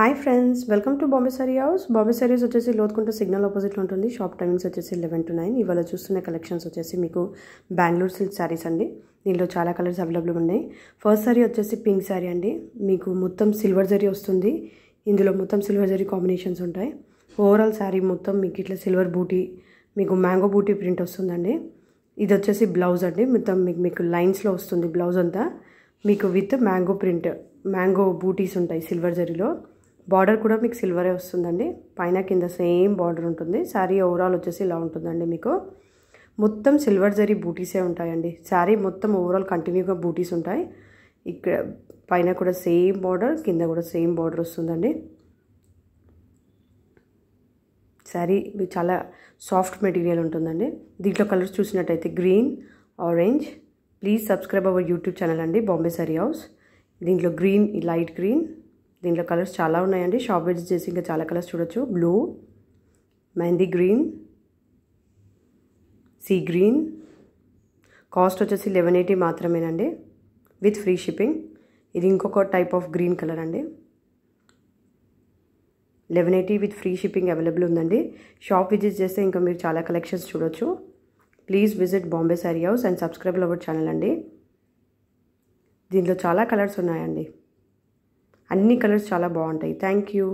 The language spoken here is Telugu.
hi friends welcome to Bombay sari house Bombay saris వచ్చేసి లోతుకుంట సిగ్నల్ ఆపోజిట్లో ఉంటుంది షాప్ టైమింగ్స్ వచ్చేసి లెవెన్ టు నైన్ ఇవాళ చూస్తున్న కలెక్షన్స్ వచ్చేసి మీకు బెంగళూరు సిల్క్ శారీస్ అండి దీనిలో చాలా కలర్స్ అవైలబుల్ ఉన్నాయి ఫస్ట్ సారీ వచ్చేసి పింక్ శారీ అండి మీకు మొత్తం సిల్వర్ జరీ వస్తుంది ఇందులో మొత్తం సిల్వర్ జరీ కాంబినేషన్స్ ఉంటాయి ఓవరాల్ శారీ మొత్తం మీకు ఇట్లా సిల్వర్ బూటీ మీకు మ్యాంగో బూటీ ప్రింట్ వస్తుందండి ఇది వచ్చేసి బ్లౌజ్ అండి మొత్తం మీకు మీకు లైన్స్లో వస్తుంది బ్లౌజ్ అంతా మీకు with mango print mango butis ఉంటాయి సిల్వర్ జరీలో బార్డర్ కూడా మీకు సిల్వరే వస్తుందండి పైన కింద సేమ్ బార్డర్ ఉంటుంది శారీ ఓవరాల్ వచ్చేసి ఇలా ఉంటుందండి మీకు మొత్తం సిల్వర్ జరీ బూటీసే ఉంటాయండి శారీ మొత్తం ఓవరాల్ కంటిన్యూగా బూటీస్ ఉంటాయి ఇక్కడ పైన కూడా సేమ్ బార్డర్ కింద కూడా సేమ్ బార్డర్ వస్తుందండి శారీ చాలా సాఫ్ట్ మెటీరియల్ ఉంటుందండి దీంట్లో కలర్స్ చూసినట్టయితే green orange please subscribe our YouTube channel అండి బాంబే శారీ హౌస్ దీంట్లో గ్రీన్ లైట్ గ్రీన్ దీంట్లో కలర్స్ చాలా ఉన్నాయండి షాప్ విజిట్ చేసి ఇంకా చాలా కలర్స్ చూడొచ్చు blue mehndi green sea green cost వచ్చేసి లెవెన్ ఎయిటీ మాత్రమేనండి విత్ ఫ్రీ షిప్పింగ్ ఇది ఇంకొక టైప్ ఆఫ్ గ్రీన్ కలర్ అండి eleven eighty with free shipping available ఉందండి షాప్ విజిట్ చేస్తే ఇంకా మీరు చాలా కలెక్షన్స్ చూడొచ్చు please visit Bombay Sari house and subscribe our channel అండి దీంట్లో చాలా కలర్స్ ఉన్నాయండి అన్ని కలర్స్ చాలా బాగుంటాయి థ్యాంక్ యూ